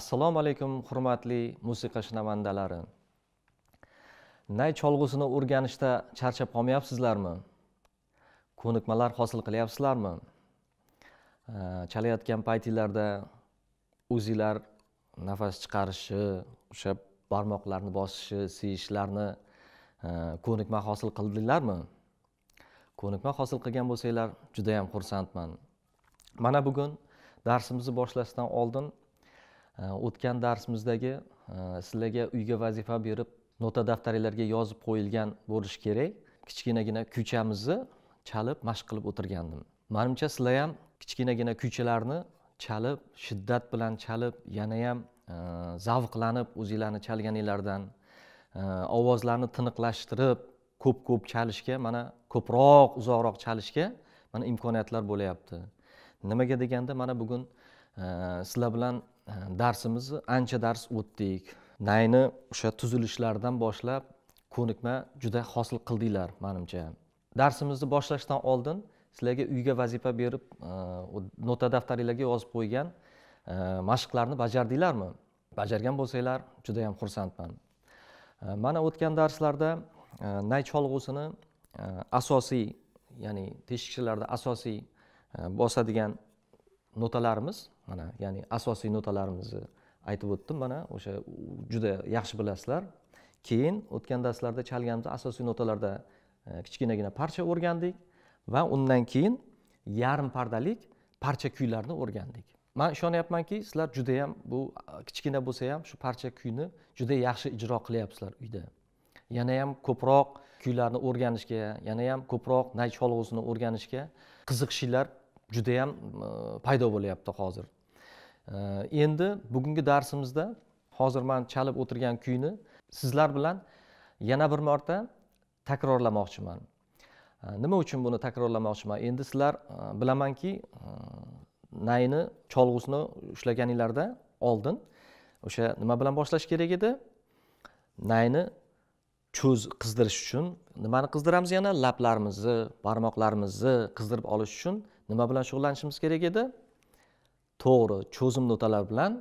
assalomu alaykum hurmatli musiqa shinavandalari nay cholg'usini o'rganishda charchab qolmayapsizlarmi ko'nikmalar hosil qilyapsizlarmi chalayotgan paytinglarda o'zinglar nafas chiqarishi o'sha barmoqlarni bosishi siyishlarni ko'nikma hosil qildinglarmi ko'nikma hosil qilgan bo'lsanglar ham xursandman mana bugun darsimizni boshlashdan oldin Э, o'tgan darsimizdagi э, sizlarga uyga vazifa berib nota daftaringlarga yozib qo'yilgan bo'lishi kerak kichkinagina kuychamizni chalib mashq qilib o'tirgandim manimcha sizlar ham kichkinagina kuychalarni chalib shiddat bilan chalib yanayam e, zavqlanib o'zinglarni chalganinglardan e, ovozlarni tiniqlashtirib ko'p ko'p chalishga mana ko'proq uzoqroq chalishga mana imkoniyatlar bo'lyapti nimaga deganda mana bugun e, sizlar bilan Э, darsimizni ancha dars o'tdik nayni o'sha tuzilishlardan boshlab ko'nikma juda hosil qildinglar manimcha darsimizni boshlashdan oldin sizlarga uyga vazifa berib e, nota daftaringlarga yozib qo'ygan e, mashqlarni bajardinglarmi bajargan bo'lsanglar juda yam xursandman e, mana o'tgan darslarda nay cholg'usini asosiy ya'ni teshikchalarda asosiy bosadigan notalarimiz mana ya'ni asosiy notalarimizni aytib o'tdim mana o'sha juda yaxshi bilasizlar keyin o'tgan darslarda chalganimiz asosiy notalarda e, kichkinagina parcha o'rgandik va undan keyin yarim pardalik parcha kuylarni o'rgandik man ishonyapmanki sizlar judayam bu kichkina bo'lsa ham shu parcha kuyni juda yaxshi ijro qilyapsizlar uyda yana ham ko'proq kuylarni o'rganishga yana ham ko'proq nay cholg'usini o'rganishga qiziqishinglar judayam e, paydo bo'lyapti hozir endi bugungi darsimizda hozir man chalib o'tirgan kuyni sizlar bilan yana bir marta takrorlamoqchiman nima uchun buni takrorlamoqchiman endi sizlar e, bilamanki e, nayni cholg'usini ushlaganinglarda oldin o'sha nima bilan boshlash kerak edi nayni cho'z qizdirish uchun nimani qizdiramiz yana lablarimizni barmoqlarimizni qizdirib olish uchun nima bilan shug'ullanishimiz kerak edi to'g'ri cho'zim notalar bilan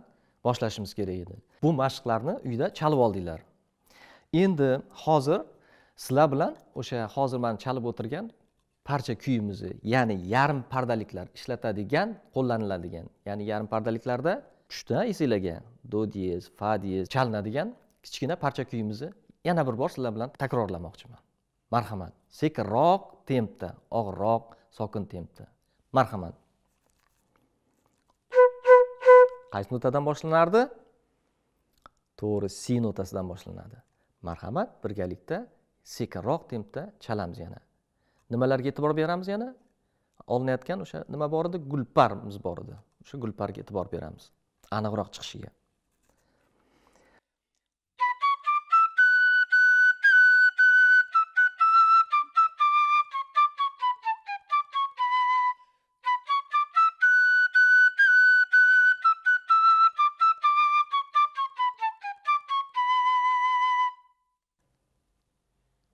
boshlashimiz kerak edi bu mashqlarni uyda chalib oldinglar endi hozir sizlar bilan o'sha hozir mana chalib o'tirgan parcha kuyimizni ya'ni yarim pardaliklar ishlatadigan qo'llaniladigan ya'ni yarim pardaliklarda uchta esinglarga do diyez fa diyez chalinadigan kichkina parcha kuyimizni yana bir bor sizlar bilan takrorlamoqchiman marhamat sekinroq tempda og'irroq sokin tempda marhamat qaysi notadan boshlanardi to'g'ri si notasidan boshlanadi marhamat birgalikda sekinroq tempda chalamiz yana nimalarga e'tibor beramiz yana olinayotgan o'sha nima bor edi gulparimiz bor edi o'sha gulparga e'tibor beramiz aniqroq chiqishiga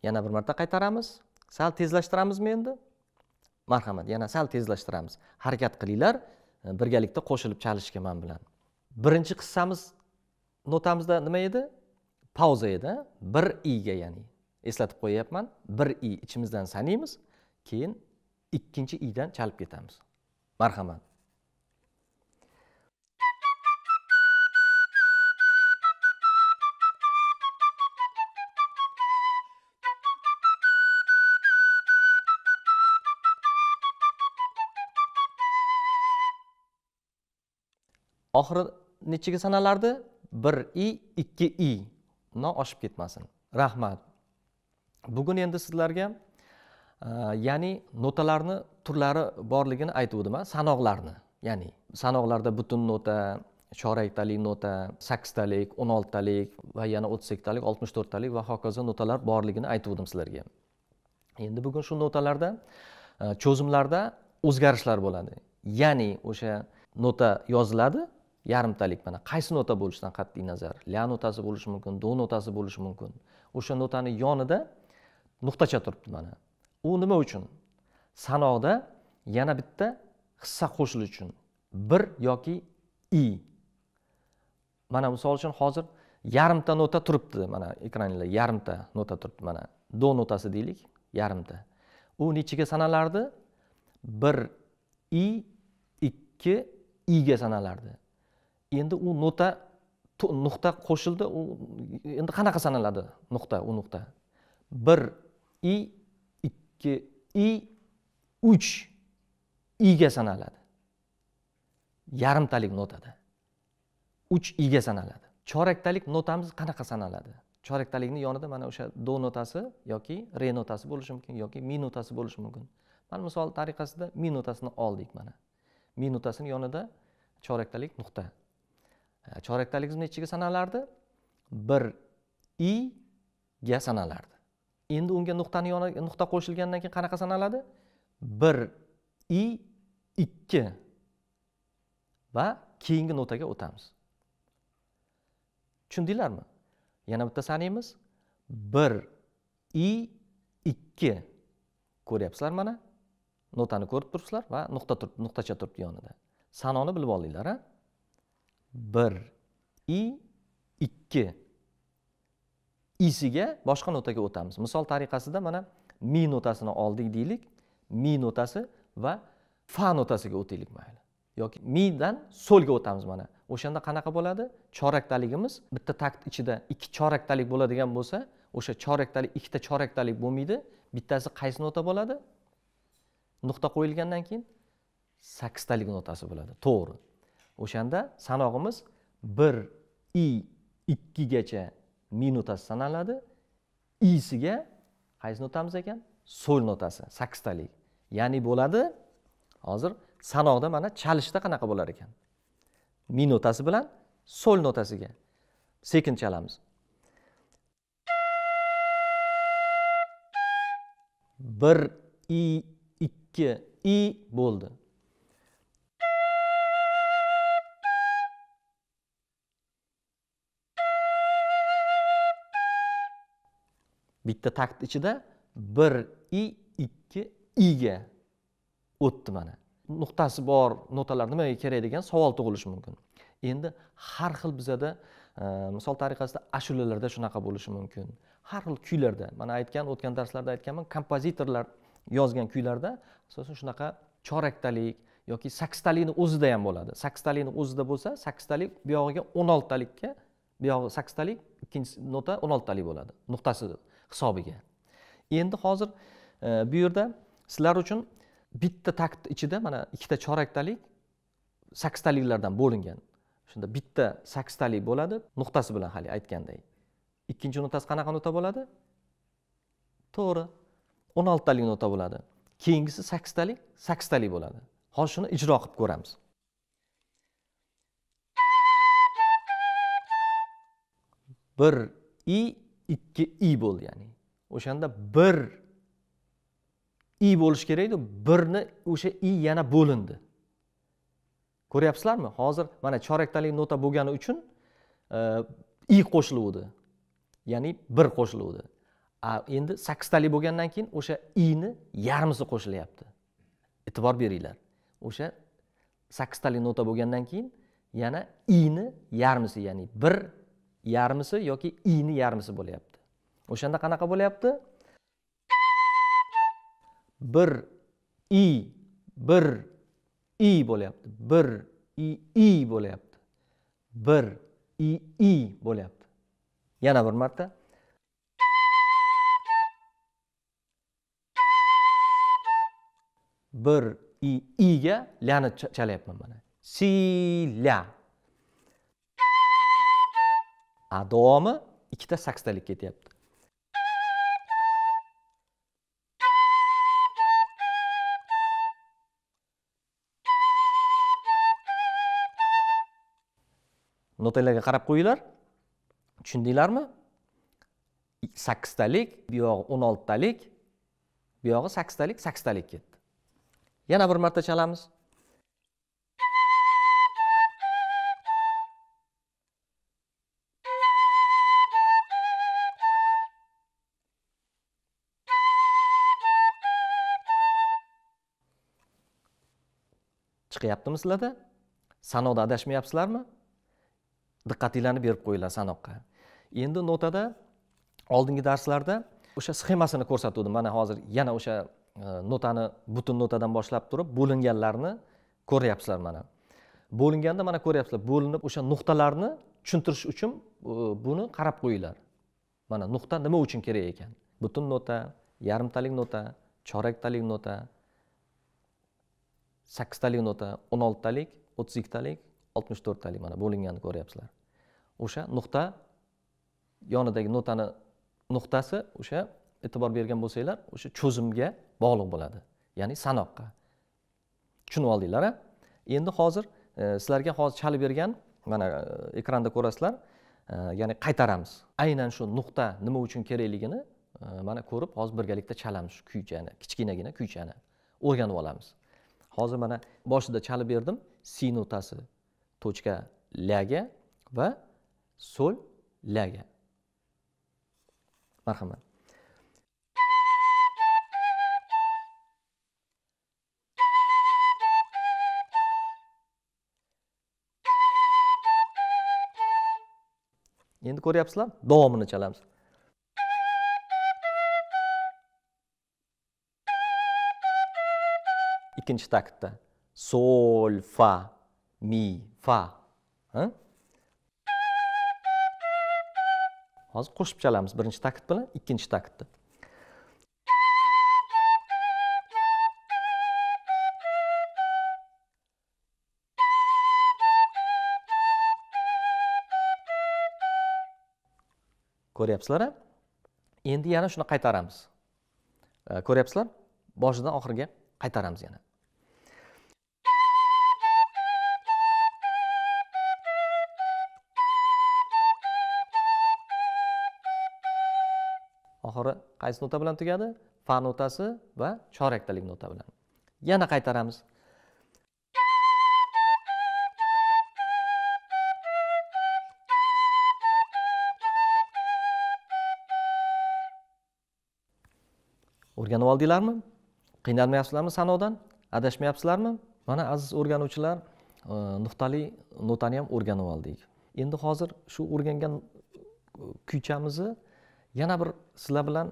yana bir marta qaytaramiz sal tezlashtiramizmi endi marhamat yana sal tezlashtiramiz harakat qilinglar e, birgalikda qo'shilib chalishga man bilan birinchi qissamiz notamizda nima edi pauza edi bir iga ya'ni eslatib qo'yyapman bir i ichimizdan sanaymiz keyin ikkinchi idan chalib ketamiz marhamat oxiri nechiga sanalardi bir i ikki i undan oshib ketmasin rahmat bugun endi sizlarga e, ya'ni notalarni turlari borligini aytuvdim sanoqlarni ya'ni sanoqlarda butun nota choraktalik nota sakkiztalik o'n oltitalik va yana o'ttiz ikkitalik oltmish to'rttalik va hokazo notalar borligini aytuvdim sizlarga endi bugun shu notalarda e, cho'zimlarda o'zgarishlar bo'ladi ya'ni o'sha nota yoziladi yarimtalik mana qaysi nota bo'lishidan qat'iy nazar la notasi bo'lishi mumkin do notasi bo'lishi mumkin o'sha notani yonida nuqtacha turibdi mana u nima uchun sanoqda yana bitta hissa qo'shilishi uchun bir yoki i mana misol uchun hozir yarimta nota turibdi mana ekraninglarda yarimta nota turibdi mana do notasi deylik yarimta u nechiga sanalardi bir i ikki iga sanalardi endi u nota nuqta qo'shildi u endi qanaqa sanaladi nuqta u nuqta bir i ikki i uch iga sanaladi yarimtalik notada uch iga sanaladi choraktalik notamiz qanaqa sanaladi choraktalikni yonida mana o'sha do notasi yoki re notasi bo'lishi mumkin yoki mi notasi bo'lishi mumkin mana misol tariqasida mi notasini oldik mana mi notasini yonida choraktalik nuqta E, chorakdaligimiz nechiga sanalardi bir i ga sanalardi endi unga nuqtani yoniga nuqta qo'shilgandan keyin qanaqa sanaladi bir i ikki va keyingi notaga o'tamiz tushundinglarmi yana bitta sanaymiz bir i ikki ko'ryapsizlar mana notani ko'rib turibsizlar va nuqta nuqtacha turibdi yonida sanoni bilib oldinglar a bir i ikki isiga boshqa notaga o'tamiz misol tariqasida mana mi notasini oldik deylik mi notasi va fa notasiga o'taylik mayli yoki midan so'lga o'tamiz mana o'shanda qanaqa bo'ladi chorakdaligimiz bitta takt ichida ikki chorakdalik bo'ladigan bo'lsa o'sha chorakdalik ikkita chorakdalik bo'lmaydi bittasi qaysi nota bo'ladi nuqta qo'yilgandan keyin sakkiztalik notasi bo'ladi to'g'ri o'shanda sanog'imiz bir i ikkigacha mi notasi sanaladi isiga qaysi notamiz ekan so'l notasi sakkiztalik ya'ni bo'ladi hozir sanoqda mana chalishda qanaqa bo'lar ekan mi notasi bilan so'l notasiga sekin chalamiz bir i ikki i bo'ldi bitta takt ichida bir i ikki iga o'tdi mana nuqtasi bor notalar nimaga kerak degan savol tug'ilishi mumkin endi har xil bizada e, misol tariqasida ashulalarda shunaqa bo'lishi mumkin har xil kuylarda mana aytgan o'tgan darslarda aytganman kompozitorlar yozgan kuylarda asosan shunaqa choraktalik yoki sakkiztalikni o'zida ham bo'ladi sakkiztalikni o'zida bo'lsa sakkiztalik buyog'iga o'n oltitalikka buyog'i sakkiztalik ikkinchi nota o'n oltitalik bo'ladi nuqtasi hisobiga endi hozir e, bu yerda sizlar uchun bitta takt ichida mana ikkita choraktalik sakkiztaliklardan bo'lingan shunda bitta sakkiztalik bo'ladi nuqtasi bilan haligi aytganday ikkinchi nuqtasi qanaqa nota bo'ladi to'g'ri o'n oltitalik nota bo'ladi keyingisi sakkiztalik sakkiztalik bo'ladi hozir shuni ijro qilib ko'ramiz bir i ikki i bo'ldi ya'ni o'shanda bir i bo'lishi kerak edi birni o'sha i yana bo'lindi ko'ryapsizlarmi hozir mana chorakdalik nota bo'lgani uchun e, i qo'shiluvdi ya'ni bir qo'shiluvdi a endi sakkiztalik bo'lgandan keyin o'sha ini yarmisi qo'shilyapti e'tibor beringlar o'sha sakkiztalik nota bo'lgandan keyin yana ini yarmisi ya'ni bir yok ki yarmisi yoki iyni yarmisi bo'lyapti o'shanda qanaqa bo'lyapti bir i bir i bo'lyapti bir i i bo'lyapti bir i i bo'lyapti yana bir marta bir i iga lani chalyapman mana sila a davomi ikkita saksdalik ketyapti notalarga qarab qo'yinglar tushundinglarmi 16-talik, bu o'n 8-talik, 8-talik ketdi yana bir marta chalamiz chiqyaptimi sizlarda sanoqda adashmayapsizlarmi diqqatinglarni berib qo'yinglar sanoqqa endi notada oldingi darslarda o'sha sxemasini ko'rsatuvdim mana hozir yana o'sha e, notani butun notadan boshlab turib bo'linganlarni ko'ryapsizlar mana bo'linganda mana ko'ryapsizlar bo'linib o'sha nuqtalarni tushuntirish uchun e, buni qarab qo'yinglar mana nuqta nima uchun kerak ekan butun nota yarimtalik nota choraktalik nota sakkiztalik nota o'n oltitalik o'ttiz ikkitalik oltmish to'rttalik mana bo'linganini ko'ryapsizlar o'sha nuqta yonidagi notani nuqtasi o'sha e'tibor bergan bo'lsanglar o'sha cho'zimga bog'liq bo'ladi ya'ni sanoqqa tushunib oldinglar a endi hozir e, sizlarga hozir chalib bergan mana e, ekranda ko'rasizlar e, ya'ni qaytaramiz aynan shu nuqta nima uchun kerakligini e, mana ko'rib hozir birgalikda chalamiz shu kuychani kichkinagina kuychani o'rganib olamiz hozir mana boshida chalib berdim si notasi tochka laga va sol laga marhamat endi ko'ryapsizlar davomini chalamiz ikkinchi taktda sol fa mi fa hozir qo'shib chalamiz birinchi takt bilan ikkinchi taktni ko'ryapsizlar endi yana shuni qaytaramiz ko'ryapsizlar boshidan oxiriga qaytaramiz yana oxiri qaysi nota bilan tugadi fa notasi va choraktalik nota bilan yana qaytaramiz o'rganib oldinglarmi qiynalmayapsizlarmi sanodan adashmayapsizlarmi mana aziz o'rganuvchilar e, nuqtali notani ham o'rganib oldik endi hozir shu o'rgangan kuychamizni yana bir sizlar bilan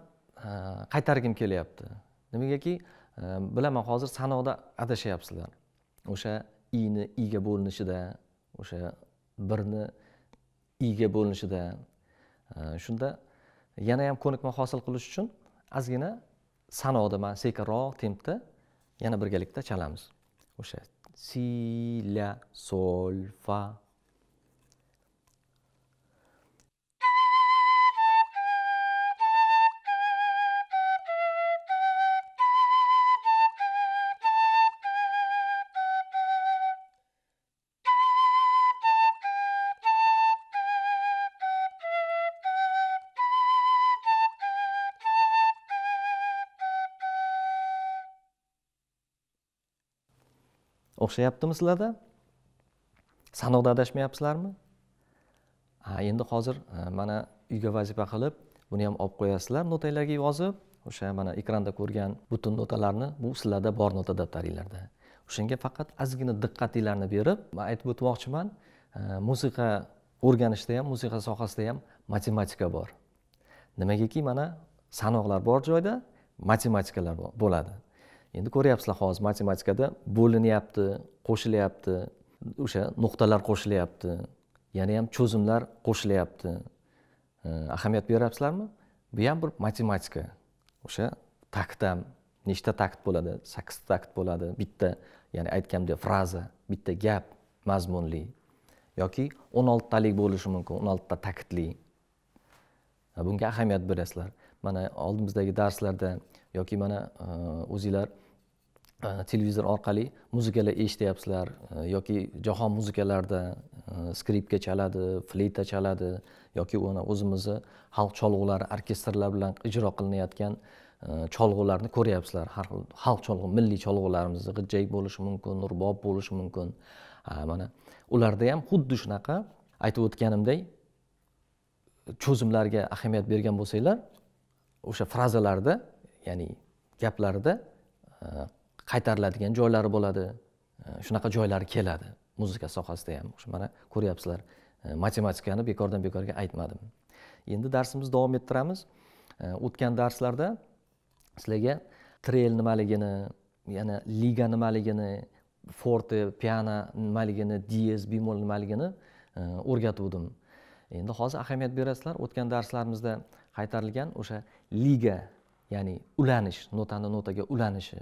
qaytargim kelyapti nimagaki e, bilaman hozir sanoqda adashyapsizlar o'sha ini iga bo'linishida o'sha birni iga bo'linishida e, shunda yana ham ko'nikma hosil qilish uchun ozgina sanoqda man sekinroq tempda yana birgalikda chalamiz o'sha si la sol fa o'xshayaptimi sizlarda sanoqda adashmayapsizlarmi ha endi hozir e, mana uyga vazifa qilib buni ham olib qo'yasizlar notalarga yozib o'sha mana ekranda ko'rgan butun notalarni bu sizlarda bor nota daftaringlarda o'shanga faqat ozgina diqqatinglarni berib man aytib o'tmoqchiman e, musiqa o'rganishda ham musiqa sohasida ham matematika bor nimagaki mana sanoqlar bor joyda matematikalar bo'ladi endi ko'ryapsizlar hozir matematikada bo'linyapti qo'shilyapti o'sha nuqtalar qo'shilyapti yana ham cho'zimlar qo'shilyapti ahamiyat beryapsizlarmi bu ham bir matematika o'sha takt ham nechta takt bo'ladi sakkizta takt bo'ladi bitta ya'ni aytganimdek fraza bitta gap mazmunli yoki o'n oltitalik bo'lishi mumkin o'n oltita taktli bunga ahamiyat berasizlar mana oldimizdagi darslarda yoki mana e, o'zinglar E, televizor orqali muzikalar eshityapsizlar e, yoki jahon muzikalarida e, skripka chaladi fleyta chaladi yoki uni o'zimizni xalq cholg'ulari orkestrlar bilan ijro qilinayotgan cholg'ularni ko'ryapsizlar har xil xalq cholg'u milliy cholg'ularimizni g'ijjak bo'lishi mumkin rubob bo'lishi mumkin mana ularda ham xuddi shunaqa aytib o'tganimdek cho'zimlarga ahamiyat bergan bo'lsanglar o'sha frazalarda ya'ni gaplarida qaytariladigan joylari bo'ladi shunaqa joylari keladi muzika sohasida ham o'sha mana ko'ryapsizlar matematikani bekordan bekorga aytmadim endi darsimizni davom ettiramiz o'tgan darslarda sizlarga trel nimaligini yana liga nimaligini forte piano nimaligini diez bemol nimaligini o'rgatuvdim endi hozir ahamiyat berasizlar o'tgan darslarimizda qaytarilgan o'sha liga ya'ni ulanish notani notaga ulanishi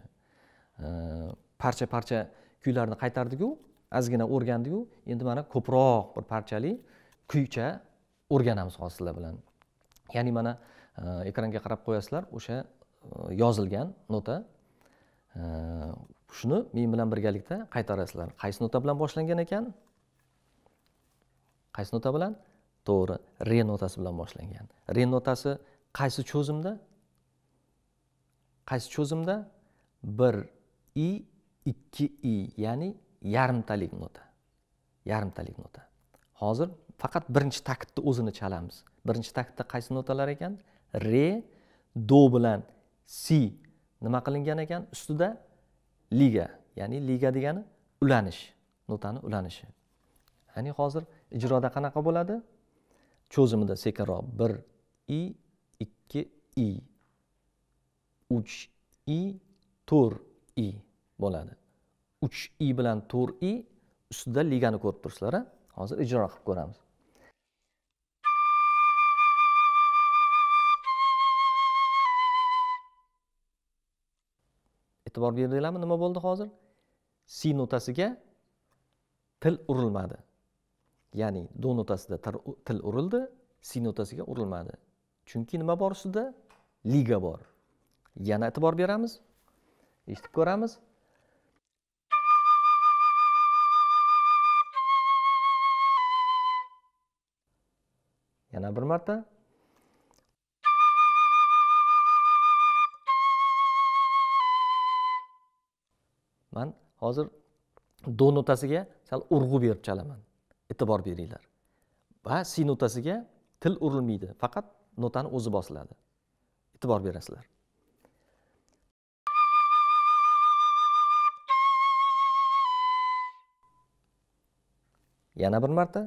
Э, parcha parcha kuylarni qaytardiku ozgina o'rgandiku endi mana ko'proq bir parchali kuycha o'rganamiz hozir sizlar bilan ya'ni mana e, ekranga qarab qo'yasizlar o'sha e, yozilgan nota e, shuni men bilan birgalikda qaytarasizlar qaysi nota bilan boshlangan ekan qaysi nota bilan to'g'ri re notasi bilan boshlangan re notasi qaysi cho'zimda qaysi cho'zimda bir i 2 i ya'ni yarimtalik nota yarimtalik nota hozir faqat birinchi taktni o'zini chalamiz birinchi taktda qaysi notalar ekan re do bilan si nima qilingan ekan ustida liga ya'ni liga degani ulanish notani ulanishi ya'ni hozir ijroda qanaqa bo'ladi cho'zimida sekinroq bir i ikki i uch i to'rt i bo'ladi uch i bilan to'rt i ustida ligani ko'rib turibsizlar hozir ijro qilib ko'ramiz e'tibor berdinglarmi nima bo'ldi hozir si notasiga til urilmadi ya'ni do notasida til urildi si notasiga urilmadi chunki nima bor ustida liga bor yana e'tibor beramiz eshitib ko'ramiz yana bir marta man hozir do notasiga sal urg'u berib chalaman e'tibor beringlar va si notasiga til urilmaydi faqat notani o'zi bosiladi e'tibor berasizlar yana bir marta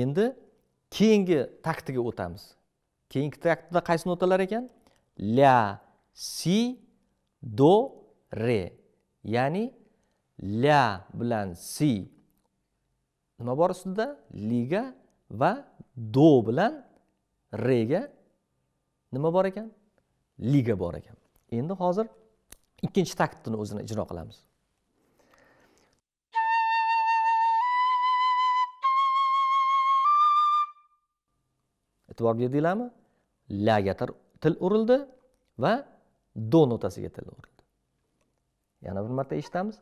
endi keyingi taktiga o'tamiz keyingi taktda qaysi notalar ekan la si do re ya'ni la bilan si nima bor ustida liga va do bilan rega nima bor ekan liga bor ekan endi hozir ikkinchi taktni o'zini ijro qilamiz e'tibor berdinglarmi laga til urildi va do notasiga til urildi yana bir marta eshitamiz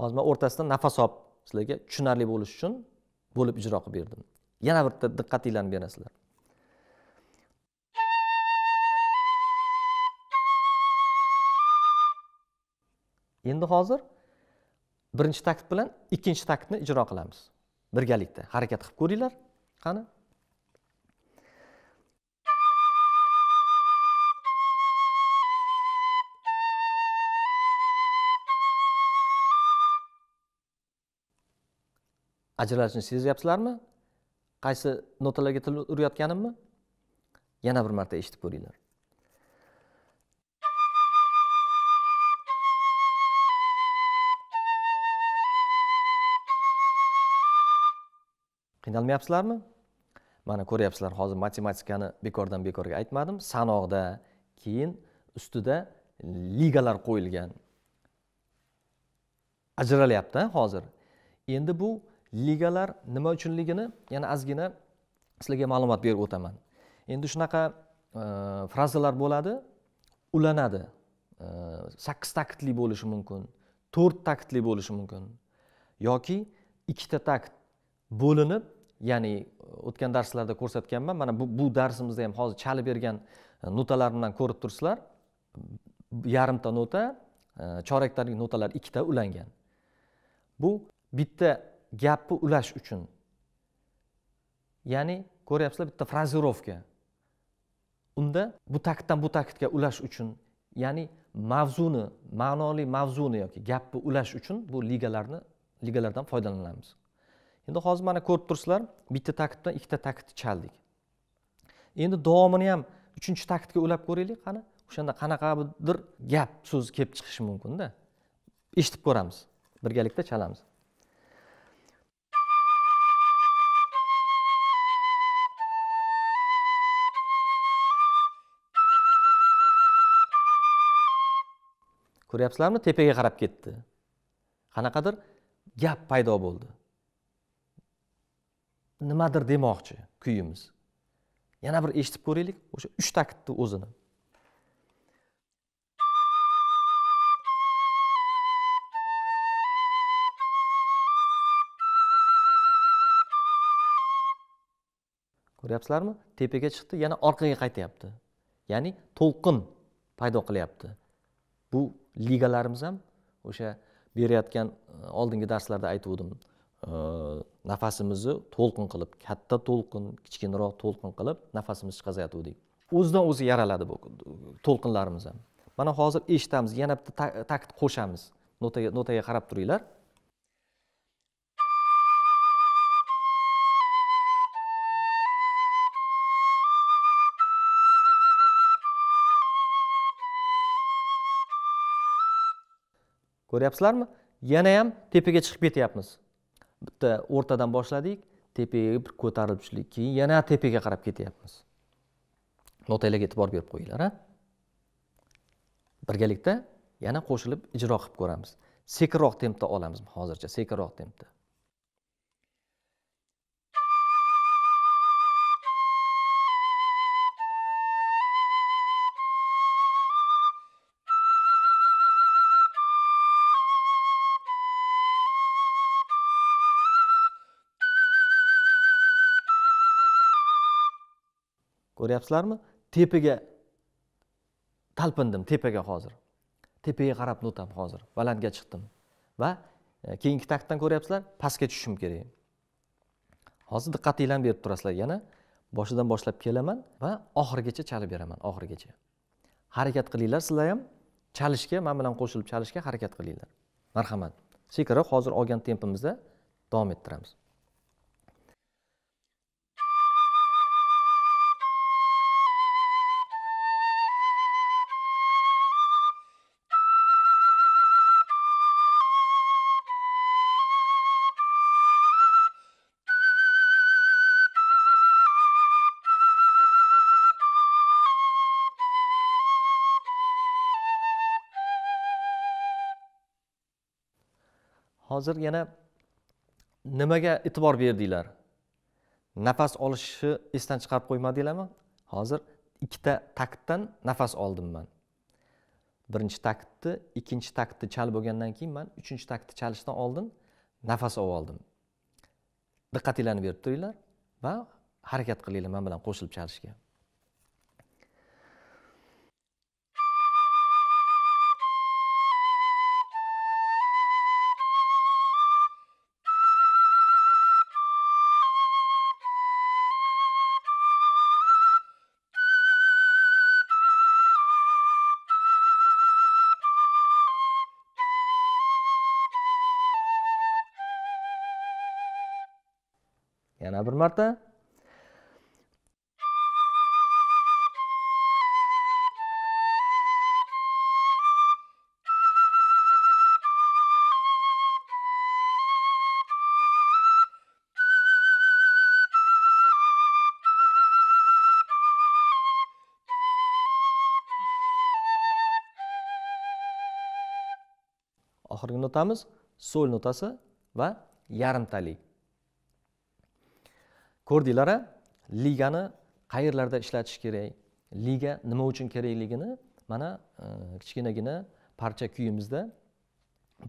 hozir man o'rtasidan nafas olib sizlarga tushunarli bo'lishi uchun bo'lib ijro qilib berdim yana bitta diqqatinglarni berasizlar endi hozir birinchi takt bilan ikkinchi taktni ijro qilamiz birgalikda harakat qilib ko'ringlar qani ajralishni sezyapsizlarmi qaysi notalarga til urayotganimni yana bir marta eshitib ko'ringlar qiynalmayapsizlarmi mana ko'ryapsizlar hozir matematikani bekordan bekorga aytmadim sanoqda keyin ustida ligalar qo'yilgan ajralyapti hozir endi bu ligalar nima uchunligini yana ozgina sizlarga ma'lumot berib o'taman endi shunaqa e, frazalar bo'ladi ulanadi e, sakkiz taktli bo'lishi mumkin to'rt taktli bo'lishi mumkin yoki ikkita takt bo'linib ya'ni o'tgan darslarda ko'rsatganman mana bu, bu darsimizda ham hozir chalib bergan e, notalarimdan ko'rib turibsizlar yarimta nota chorakdalik notalar ikkita ulangan bu bitta gapni ulash uchun ya'ni ko'ryapsizlar bitta frazirovka unda bu taktdan bu taktga ulash uchun ya'ni mavzuni ma'noli mavzuni yoki gapni ulash uchun bu ligalarni ligalardan foydalanamiz endi hozir mana ko'rib turibsizlar bitta taktdan ikkita taktni chaldik endi davomini ham uchinchi taktga ulab ko'raylik qani o'shanda qanaqadir gap so'z kelib chiqishi mumkinda eshitib ko'ramiz birgalikda chalamiz ko'ryapsizlarmi tepaga qarab ketdi qanaqadir gap paydo bo'ldi nimadir demoqchi kuyimiz yana bir eshitib ko'raylik o'sha uch taktni o'zini ko'ryapsizlarmi tepaga chiqdi yana orqaga qaytyapti ya'ni to'lqin paydo qilyapti bu ligalarimiz ham o'sha berayotgan e, oldingi darslarda aytgandim e, nafasimizni to'lqin qilib katta to'lqin kichkinroq to'lqin qilib nafasimiz chiqazayotgandik o'zidan o'zi yaraladi bu to'lqinlarimiz ham mana hozir eshitamiz yana bitta takt qo'shamiz notaga notaga qarab turinglar ko'ryapsizlarmi yana ham tepaga chiqib ketyapmiz bitta o'rtadan boshladik tepaga bir ko'tarilib tushdik keyin yana tepaga qarab ketyapmiz notalarga e'tibor berib qo'yinglar a birgalikda yana qo'shilib ijro qilib ko'ramiz sekinroq tempda olamiz hozircha sekinroq tempda ko'ryapsizlarmi tepaga talpindim tepaga hozir tepaga qarab notam hozir balandga chiqdim va e, keyingi taktdan ko'ryapsizlar pastga tushishim kerak hozir diqqatinglarni berib turasizlar yana boshidan boshlab kelaman va oxirigacha chalib beraman oxirigacha harakat qilinglar sizlar ham chalishga man bilan qo'shilib chalishga harakat qilinglar marhamat sekinroq hozir olgan tempimizda davom ettiramiz hozir yana nimaga e'tibor berdinglar nafas olishni esdan chiqarib qo'ymadinglarmi hozir ikkita taktdan nafas oldim man birinchi taktni ikkinchi taktni chalib bo'lgandan keyin man uchinchi taktni chalishdan oldin nafas olib oldim diqqatinglarni berib turinglar va harakat qilinglar man bilan qo'shilib chalishga yana bir marta oxirgi notamiz sol notasi va yarimtalik ko'rdinglar ligani qayerlarda ishlatish kerak liga nima uchun kerakligini mana e, kichkinagina parcha kuyimizda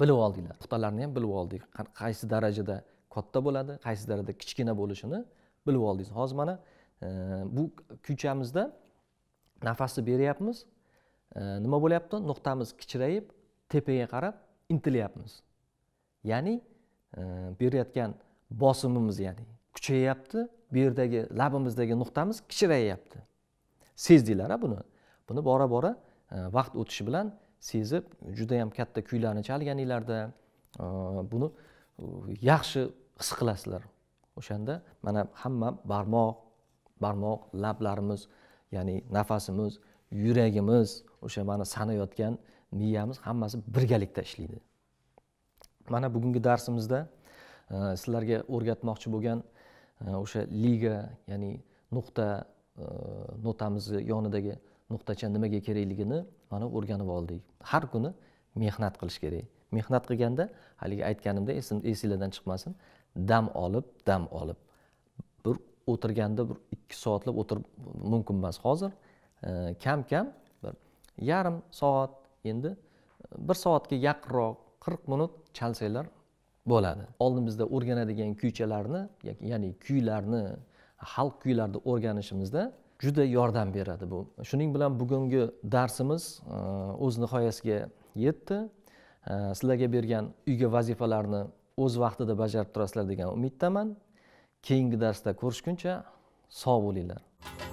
bilib oldinglar puxtalarni ham bilib oldik qaysi darajada katta bo'ladi qaysi darajada kichkina bo'lishini bilib oldingiz hozir mana e, bu kuychamizda nafasni beryapmiz e, nima bo'lyapti nuqtamiz kichrayib tepaga qarab intilyapmiz ya'ni berayotgan bosimimiz ya'ni kuchayyapti bu yerdagi labimizdagi nuqtamiz kichrayyapti sezdinglar a buni buni bora bora e, vaqt o'tishi bilan sezib judayam katta kuylarni chalganinglarda e, buni yaxshi his qilasizlar o'shanda mana hamma barmoq barmoq lablarimiz ya'ni nafasimiz yuragimiz o'sha mana sanayotgan miyamiz hammasi birgalikda ishlaydi mana bugungi darsimizda e, sizlarga o'rgatmoqchi bo'lgan Э, o'sha liga ya'ni nuqta э, notamizni yonidagi nuqtacha nimaga kerakligini mana o'rganib oldik har kuni mehnat qilish kerak mehnat qilganda haligi aytganimda esinglardan chiqmasin dam olib dam olib bir o'tirganda bir ikki soatlab o'tirib mumkin emas hozir э, kam kam bir yarim soat endi bir soatga yaqinroq qirq minut chalsanglar bo'ladi oldimizda o'rganadigan kuychalarni ya'ni kuylarni xalq kuylarni o'rganishimizda juda yordam beradi bu shuning bilan bugungi darsimiz e, o'z nihoyasiga yetdi e, sizlarga bergan uyga vazifalarni o'z vaqtida bajarib turasizlar degan umiddaman keyingi darsda ko'rishguncha sog' bo'linglar